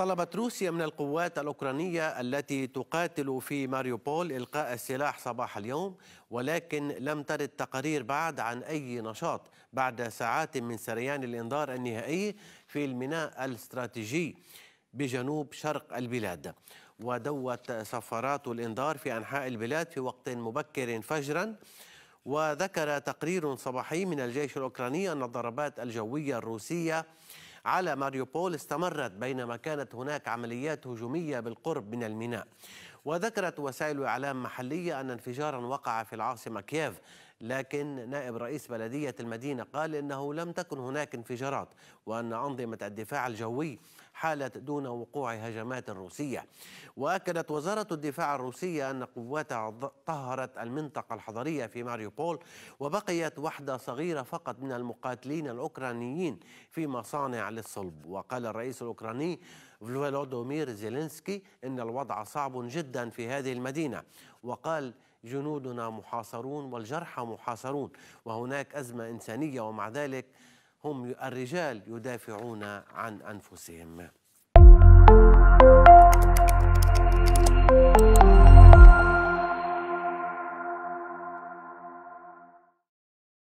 طلبت روسيا من القوات الأوكرانية التي تقاتل في ماريوبول إلقاء السلاح صباح اليوم ولكن لم ترد تقارير بعد عن أي نشاط بعد ساعات من سريان الإنذار النهائي في الميناء الاستراتيجي بجنوب شرق البلاد ودوت صفارات الإنذار في أنحاء البلاد في وقت مبكر فجراً وذكر تقرير صباحي من الجيش الأوكراني أن الضربات الجوية الروسية على ماريوبول استمرت بينما كانت هناك عمليات هجومية بالقرب من الميناء وذكرت وسائل إعلام محلية أن انفجارا وقع في العاصمة كييف لكن نائب رئيس بلدية المدينة قال إنه لم تكن هناك انفجارات وأن أنظمة الدفاع الجوي حالت دون وقوع هجمات روسية وأكدت وزارة الدفاع الروسية أن قواتها طهرت المنطقة الحضرية في ماريوبول وبقيت وحدة صغيرة فقط من المقاتلين الأوكرانيين في مصانع للصلب وقال الرئيس الأوكراني فلودومير زيلينسكي إن الوضع صعب جدا في هذه المدينة وقال جنودنا محاصرون والجرحى محاصرون وهناك أزمة إنسانية ومع ذلك هم الرجال يدافعون عن أنفسهم